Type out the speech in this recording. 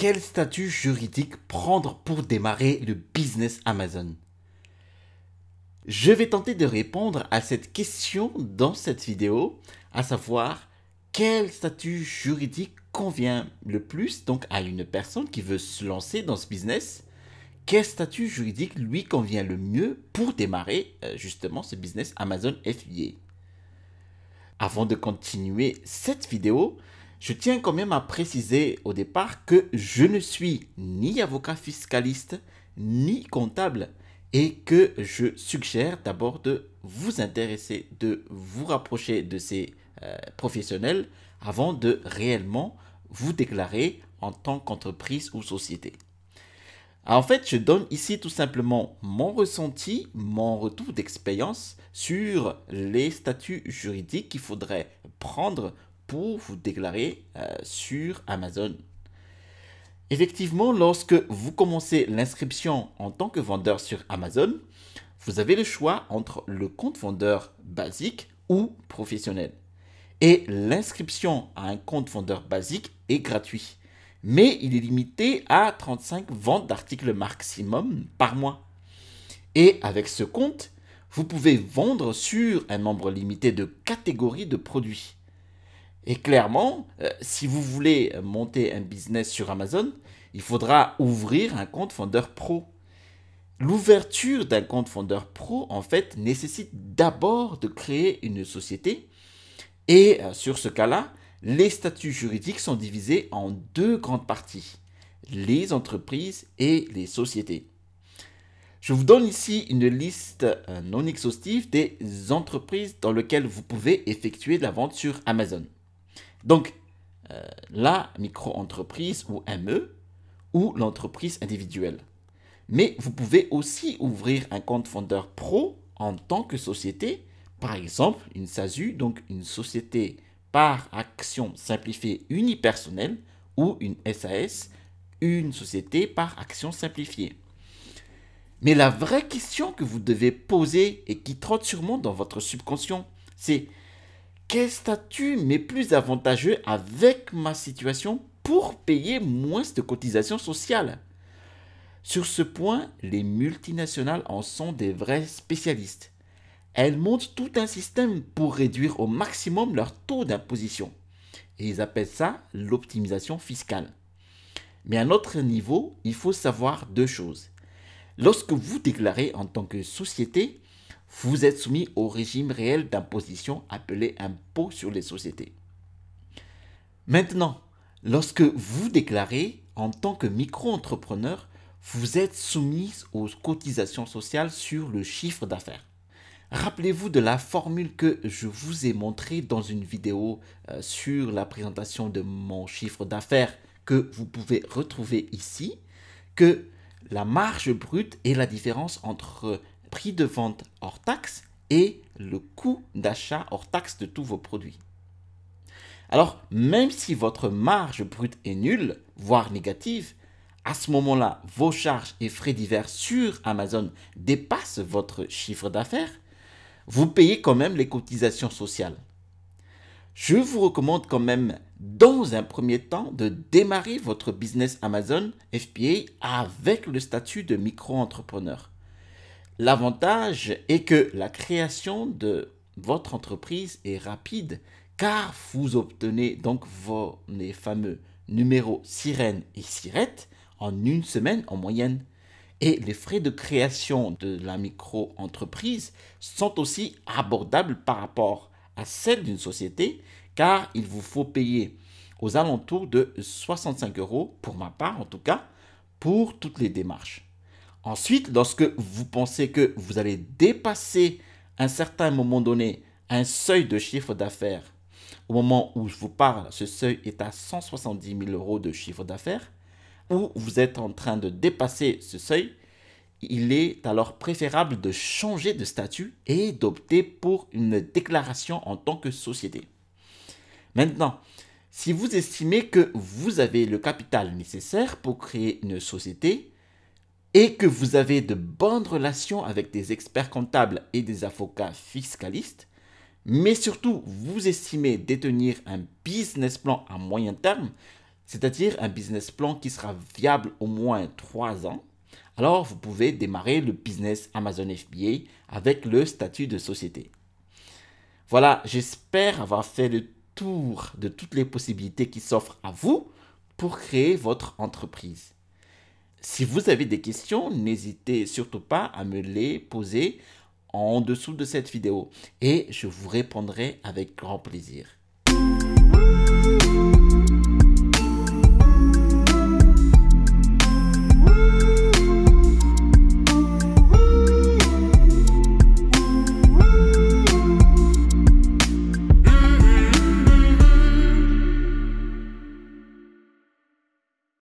quel statut juridique prendre pour démarrer le business Amazon Je vais tenter de répondre à cette question dans cette vidéo, à savoir quel statut juridique convient le plus donc à une personne qui veut se lancer dans ce business Quel statut juridique lui convient le mieux pour démarrer euh, justement ce business Amazon FBA Avant de continuer cette vidéo, je tiens quand même à préciser au départ que je ne suis ni avocat fiscaliste ni comptable et que je suggère d'abord de vous intéresser, de vous rapprocher de ces euh, professionnels avant de réellement vous déclarer en tant qu'entreprise ou société. en fait, je donne ici tout simplement mon ressenti, mon retour d'expérience sur les statuts juridiques qu'il faudrait prendre pour vous déclarer euh, sur Amazon. Effectivement, lorsque vous commencez l'inscription en tant que vendeur sur Amazon, vous avez le choix entre le compte vendeur basique ou professionnel. Et l'inscription à un compte vendeur basique est gratuit, mais il est limité à 35 ventes d'articles maximum par mois. Et avec ce compte, vous pouvez vendre sur un nombre limité de catégories de produits. Et clairement, euh, si vous voulez monter un business sur Amazon, il faudra ouvrir un compte Fondeur Pro. L'ouverture d'un compte Fondeur Pro, en fait, nécessite d'abord de créer une société. Et euh, sur ce cas-là, les statuts juridiques sont divisés en deux grandes parties, les entreprises et les sociétés. Je vous donne ici une liste euh, non exhaustive des entreprises dans lesquelles vous pouvez effectuer de la vente sur Amazon. Donc, euh, la micro-entreprise ou ME ou l'entreprise individuelle. Mais vous pouvez aussi ouvrir un compte fondeur pro en tant que société, par exemple une SASU, donc une société par action simplifiée unipersonnelle ou une SAS, une société par action simplifiée. Mais la vraie question que vous devez poser et qui trotte sûrement dans votre subconscient, c'est quel statut m'est plus avantageux avec ma situation pour payer moins de cotisations sociales Sur ce point, les multinationales en sont des vrais spécialistes. Elles montent tout un système pour réduire au maximum leur taux d'imposition. Et ils appellent ça l'optimisation fiscale. Mais à notre niveau, il faut savoir deux choses. Lorsque vous déclarez en tant que société, vous êtes soumis au régime réel d'imposition appelé impôt sur les sociétés. Maintenant, lorsque vous déclarez en tant que micro-entrepreneur, vous êtes soumis aux cotisations sociales sur le chiffre d'affaires. Rappelez-vous de la formule que je vous ai montrée dans une vidéo euh, sur la présentation de mon chiffre d'affaires que vous pouvez retrouver ici, que la marge brute est la différence entre prix de vente hors taxe et le coût d'achat hors taxe de tous vos produits. Alors, même si votre marge brute est nulle, voire négative, à ce moment-là, vos charges et frais divers sur Amazon dépassent votre chiffre d'affaires, vous payez quand même les cotisations sociales. Je vous recommande quand même, dans un premier temps, de démarrer votre business Amazon FBA avec le statut de micro-entrepreneur. L'avantage est que la création de votre entreprise est rapide car vous obtenez donc vos fameux numéros sirène et sirette en une semaine en moyenne. Et les frais de création de la micro-entreprise sont aussi abordables par rapport à celle d'une société car il vous faut payer aux alentours de 65 euros, pour ma part en tout cas, pour toutes les démarches. Ensuite, lorsque vous pensez que vous allez dépasser un certain moment donné un seuil de chiffre d'affaires, au moment où je vous parle, ce seuil est à 170 000 euros de chiffre d'affaires, ou vous êtes en train de dépasser ce seuil, il est alors préférable de changer de statut et d'opter pour une déclaration en tant que société. Maintenant, si vous estimez que vous avez le capital nécessaire pour créer une société, et que vous avez de bonnes relations avec des experts comptables et des avocats fiscalistes, mais surtout vous estimez détenir un business plan à moyen terme, c'est-à-dire un business plan qui sera viable au moins trois ans, alors vous pouvez démarrer le business Amazon FBA avec le statut de société. Voilà, j'espère avoir fait le tour de toutes les possibilités qui s'offrent à vous pour créer votre entreprise. Si vous avez des questions, n'hésitez surtout pas à me les poser en dessous de cette vidéo et je vous répondrai avec grand plaisir.